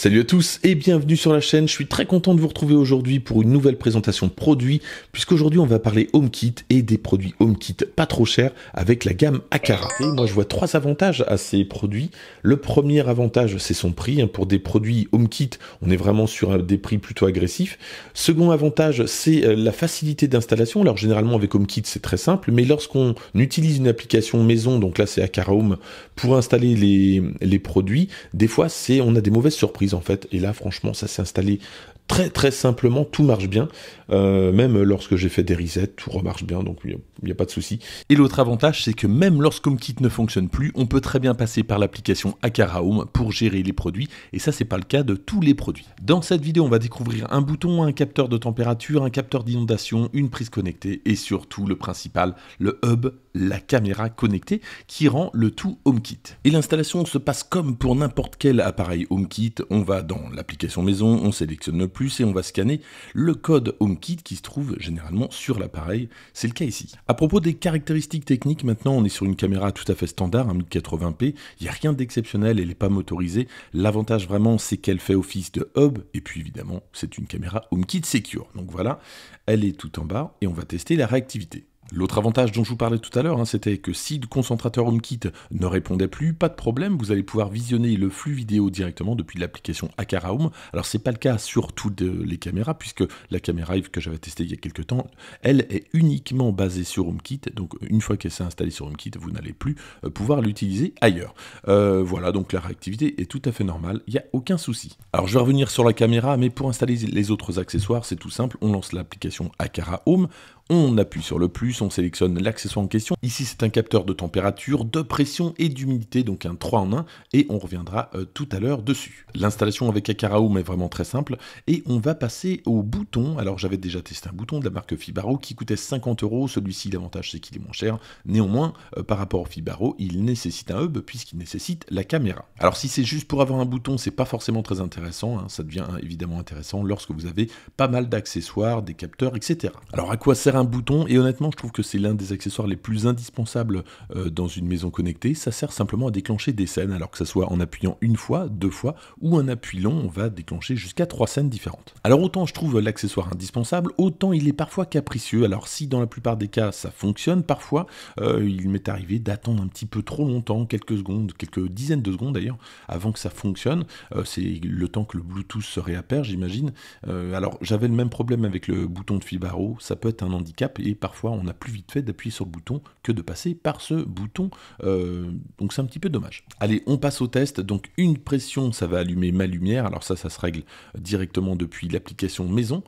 Salut à tous et bienvenue sur la chaîne, je suis très content de vous retrouver aujourd'hui pour une nouvelle présentation produit, puisqu'aujourd'hui on va parler HomeKit et des produits HomeKit pas trop chers avec la gamme Akara. Et moi je vois trois avantages à ces produits. Le premier avantage c'est son prix, hein. pour des produits HomeKit on est vraiment sur des prix plutôt agressifs. Second avantage c'est euh, la facilité d'installation, alors généralement avec HomeKit c'est très simple, mais lorsqu'on utilise une application maison, donc là c'est Akara Home, pour installer les, les produits, des fois c'est on a des mauvaises surprises en fait. Et là, franchement, ça s'est installé très très simplement, tout marche bien. Euh, même lorsque j'ai fait des resets, tout remarche bien, donc il n'y a, pas de souci. Et l'autre avantage, c'est que même lorsque HomeKit ne fonctionne plus, on peut très bien passer par l'application Akara Home pour gérer les produits, et ça c'est pas le cas de tous les produits. Dans cette vidéo, on va découvrir un bouton, un capteur de température, un capteur d'inondation, une prise connectée, et surtout le principal, le hub, la caméra connectée, qui rend le tout HomeKit. Et l'installation se passe comme pour n'importe quel appareil HomeKit, on va dans l'application maison, on sélectionne le et on va scanner le code HomeKit qui se trouve généralement sur l'appareil. C'est le cas ici. À propos des caractéristiques techniques, maintenant on est sur une caméra tout à fait standard, 1080p. Il n'y a rien d'exceptionnel, elle n'est pas motorisée. L'avantage vraiment, c'est qu'elle fait office de hub et puis évidemment, c'est une caméra HomeKit Secure. Donc voilà, elle est tout en bas et on va tester la réactivité. L'autre avantage dont je vous parlais tout à l'heure, hein, c'était que si le concentrateur HomeKit ne répondait plus, pas de problème, vous allez pouvoir visionner le flux vidéo directement depuis l'application Akara Home. Alors c'est pas le cas sur toutes les caméras, puisque la caméra que j'avais testée il y a quelques temps, elle est uniquement basée sur HomeKit, donc une fois qu'elle s'est installée sur HomeKit, vous n'allez plus euh, pouvoir l'utiliser ailleurs. Euh, voilà, donc la réactivité est tout à fait normale, il n'y a aucun souci. Alors je vais revenir sur la caméra, mais pour installer les autres accessoires, c'est tout simple, on lance l'application Akara Home, on appuie sur le plus, on sélectionne l'accessoire en question. Ici, c'est un capteur de température, de pression et d'humidité, donc un 3 en 1, et on reviendra euh, tout à l'heure dessus. L'installation avec Akaraoum est vraiment très simple, et on va passer au bouton. Alors, j'avais déjà testé un bouton de la marque Fibaro qui coûtait 50 euros. Celui-ci, l'avantage, c'est qu'il est moins cher. Néanmoins, euh, par rapport au Fibaro, il nécessite un hub puisqu'il nécessite la caméra. Alors, si c'est juste pour avoir un bouton, c'est pas forcément très intéressant. Hein. Ça devient hein, évidemment intéressant lorsque vous avez pas mal d'accessoires, des capteurs, etc. Alors, à quoi sert un bouton, et honnêtement, je trouve que c'est l'un des accessoires les plus indispensables euh, dans une maison connectée. Ça sert simplement à déclencher des scènes, alors que ça soit en appuyant une fois, deux fois, ou un appui long, on va déclencher jusqu'à trois scènes différentes. Alors autant je trouve l'accessoire indispensable, autant il est parfois capricieux. Alors si dans la plupart des cas ça fonctionne, parfois euh, il m'est arrivé d'attendre un petit peu trop longtemps, quelques secondes, quelques dizaines de secondes d'ailleurs, avant que ça fonctionne. Euh, c'est le temps que le Bluetooth se réappare, j'imagine. alors j'avais le même problème avec le bouton de Fibaro, ça peut être un handicap et parfois on a plus vite fait d'appuyer sur le bouton que de passer par ce bouton. Euh, donc c'est un petit peu dommage. Allez, on passe au test. Donc une pression, ça va allumer ma lumière. Alors ça, ça se règle directement depuis l'application maison.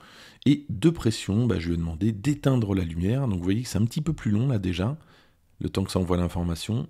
Et deux pressions, bah, je vais demander d'éteindre la lumière. Donc vous voyez que c'est un petit peu plus long là déjà, le temps que ça envoie l'information.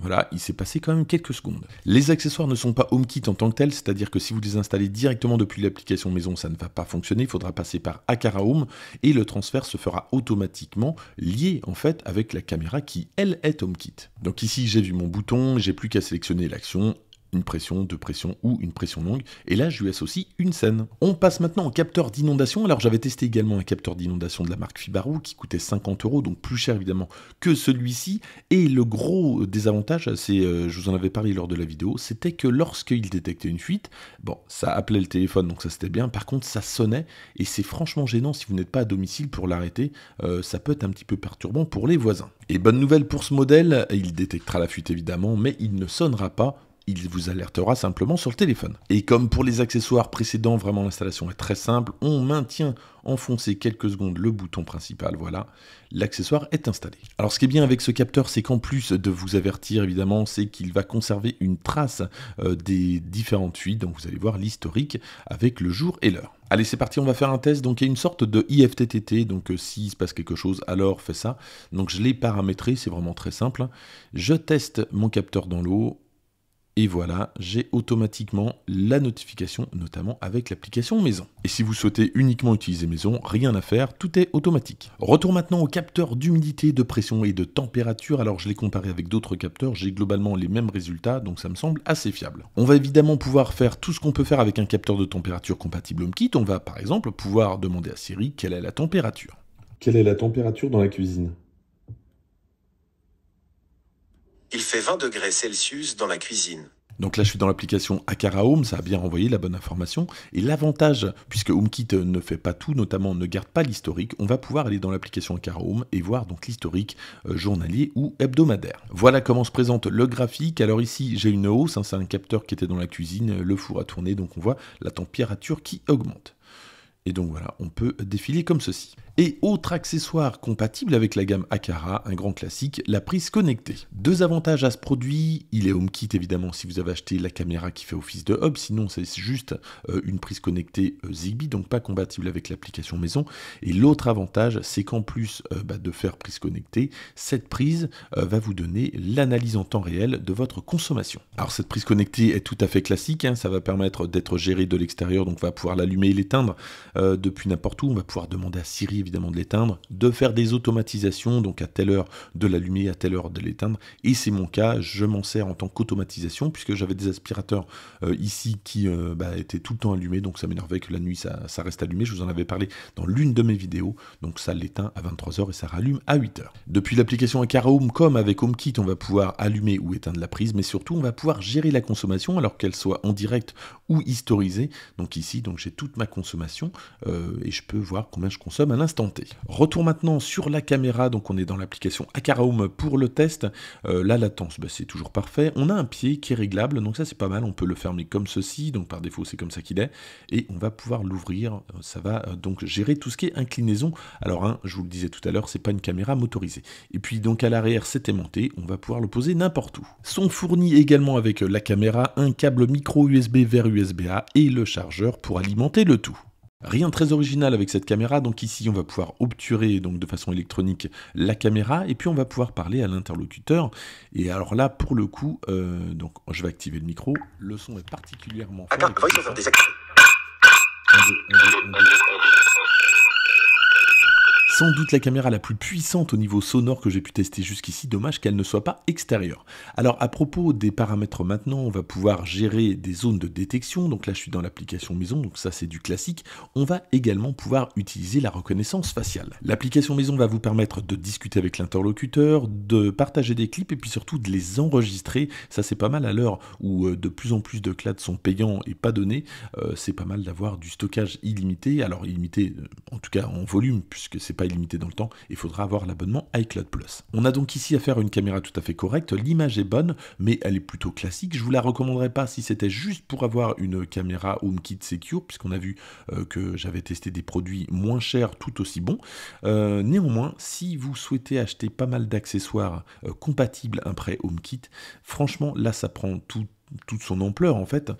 Voilà, il s'est passé quand même quelques secondes. Les accessoires ne sont pas HomeKit en tant que tel, c'est-à-dire que si vous les installez directement depuis l'application maison, ça ne va pas fonctionner, il faudra passer par Akara Home et le transfert se fera automatiquement lié en fait avec la caméra qui elle est HomeKit. Donc ici j'ai vu mon bouton, j'ai plus qu'à sélectionner l'action, une pression, deux pressions ou une pression longue, et là je lui associe une scène. On passe maintenant au capteur d'inondation, alors j'avais testé également un capteur d'inondation de la marque Fibaro qui coûtait 50 euros, donc plus cher évidemment que celui-ci, et le gros désavantage, c'est, euh, je vous en avais parlé lors de la vidéo, c'était que lorsqu'il détectait une fuite, bon, ça appelait le téléphone, donc ça c'était bien, par contre ça sonnait, et c'est franchement gênant si vous n'êtes pas à domicile pour l'arrêter, euh, ça peut être un petit peu perturbant pour les voisins. Et bonne nouvelle pour ce modèle, il détectera la fuite évidemment, mais il ne sonnera pas il vous alertera simplement sur le téléphone. Et comme pour les accessoires précédents, vraiment l'installation est très simple, on maintient enfoncé quelques secondes le bouton principal, voilà, l'accessoire est installé. Alors ce qui est bien avec ce capteur, c'est qu'en plus de vous avertir évidemment, c'est qu'il va conserver une trace euh, des différentes fuites, donc vous allez voir l'historique avec le jour et l'heure. Allez, c'est parti, on va faire un test. Donc, il y a une sorte de IFTTT. Donc, euh, s'il se passe quelque chose, alors fais ça. Donc, je l'ai paramétré, c'est vraiment très simple. Je teste mon capteur dans l'eau. Et voilà, j'ai automatiquement la notification, notamment avec l'application Maison. Et si vous souhaitez uniquement utiliser Maison, rien à faire, tout est automatique. Retour maintenant au capteur d'humidité, de pression et de température. Alors je l'ai comparé avec d'autres capteurs, j'ai globalement les mêmes résultats, donc ça me semble assez fiable. On va évidemment pouvoir faire tout ce qu'on peut faire avec un capteur de température compatible HomeKit. On va par exemple pouvoir demander à Siri quelle est la température. Quelle est la température dans la cuisine il fait 20 degrés Celsius dans la cuisine. Donc là, je suis dans l'application Akara Home, ça a bien renvoyé la bonne information. Et l'avantage, puisque HomeKit ne fait pas tout, notamment ne garde pas l'historique, on va pouvoir aller dans l'application Akara Home et voir donc l'historique euh, journalier ou hebdomadaire. Voilà comment se présente le graphique. Alors ici, j'ai une hausse, hein, c'est un capteur qui était dans la cuisine, le four a tourné, donc on voit la température qui augmente. Et donc voilà, on peut défiler comme ceci. Et autre accessoire compatible avec la gamme Akara, un grand classique, la prise connectée. Deux avantages à ce produit, il est home kit évidemment si vous avez acheté la caméra qui fait office de hub, sinon c'est juste euh, une prise connectée euh, Zigbee, donc pas compatible avec l'application maison. Et l'autre avantage, c'est qu'en plus euh, bah, de faire prise connectée, cette prise va vous donner l'analyse en temps réel de votre consommation. Alors cette prise connectée est tout à fait classique, hein, ça va permettre d'être géré de l'extérieur, donc va pouvoir l'allumer et l'éteindre euh, depuis n'importe où. On va pouvoir demander à Siri évidemment de l'éteindre, de faire des automatisations, donc à telle heure de l'allumer, à telle heure de l'éteindre. Et c'est mon cas, je m'en sers en tant qu'automatisation puisque j'avais des aspirateurs euh, ici qui euh, bah, étaient tout le temps allumés, donc ça m'énervait que la nuit ça, ça, reste allumé. Je vous en avais parlé dans l'une de mes vidéos, donc ça l'éteint à 23h et ça rallume à 8h. Depuis l'application Acara Home, comme avec HomeKit, on va pouvoir allumer ou éteindre la prise, mais surtout on va pouvoir gérer la consommation alors qu'elle soit en direct ou historiser. Donc ici, donc j'ai toute ma consommation euh, et je peux voir combien je consomme à l'instant T. Retour maintenant sur la caméra, donc on est dans l'application Home pour le test. Euh, la latence, bah, c'est toujours parfait. On a un pied qui est réglable, donc ça c'est pas mal, on peut le fermer comme ceci, donc par défaut c'est comme ça qu'il est, et on va pouvoir l'ouvrir, euh, ça va donc gérer tout ce qui est inclinaison. Alors hein, je vous le disais tout à l'heure, c'est pas une caméra motorisée. Et puis donc à l'arrière c'est aimanté, on va pouvoir le poser n'importe où. Sont fournis également avec la caméra un câble micro USB vers USB-A et le chargeur pour alimenter le tout. Rien de très original avec cette caméra, donc ici on va pouvoir obturer donc de façon électronique la caméra et puis on va pouvoir parler à l'interlocuteur. Et alors là pour le coup, euh, donc je vais activer le micro, le son est particulièrement fort. Sans doute la caméra la plus puissante au niveau sonore que j'ai pu tester jusqu'ici, dommage qu'elle ne soit pas extérieure. Alors à propos des paramètres maintenant, on va pouvoir gérer des zones de détection, donc là je suis dans l'application maison, donc ça c'est du classique. On va également pouvoir utiliser la reconnaissance faciale. L'application maison va vous permettre de discuter avec l'interlocuteur, de partager des clips et puis surtout de les enregistrer. Ça c'est pas mal à l'heure où euh, de plus en plus de clades sont payants et pas donnés, euh, c'est pas mal d'avoir du stockage illimité, alors illimité euh, en tout cas en volume puisque c'est pas limité dans le temps, il faudra avoir l'abonnement iCloud Plus. On a donc ici à faire une caméra tout à fait correcte, l'image est bonne, mais elle est plutôt classique. Je vous la recommanderais pas si c'était juste pour avoir une caméra HomeKit Secure, puisqu'on a vu euh, que j'avais testé des produits moins chers tout aussi bons. Euh, néanmoins, si vous souhaitez acheter pas mal d'accessoires euh, compatibles après HomeKit, franchement, là, ça prend toute son ampleur en fait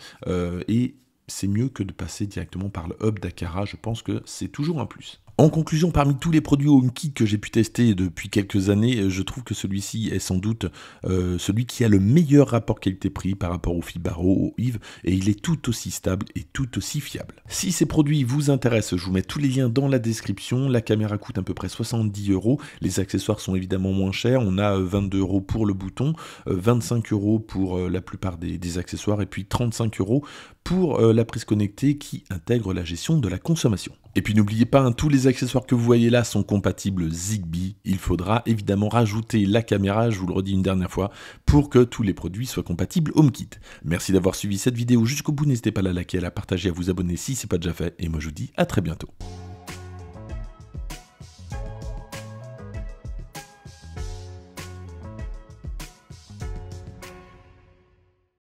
et c'est mieux que de passer directement par le hub d'Akara, je pense que c'est toujours un plus. En conclusion, parmi tous les produits HomeKit que j'ai pu tester depuis quelques années, euh, je trouve que celui-ci est sans doute euh, celui qui a le meilleur rapport qualité-prix par rapport au Fibaro, au Yves, et il est tout aussi stable et tout aussi fiable. Si ces produits vous intéressent, je vous mets tous les liens dans la description. La caméra coûte à peu près 70 euros. Les accessoires sont évidemment moins chers. On a 22 euh, euros pour le bouton, 25 euros pour la plupart des, des accessoires, et puis 35 euros pour la prise connectée qui intègre la gestion de la consommation. Et puis n'oubliez pas, hein, tous les accessoires que vous voyez là sont compatibles Zigbee. Il faudra évidemment rajouter la caméra, je vous le redis une dernière fois, pour que tous les produits soient compatibles HomeKit. Merci d'avoir suivi cette vidéo jusqu'au bout, n'hésitez pas à la liker, à la partager, à vous abonner si ce n'est pas déjà fait, et moi je vous dis à très bientôt.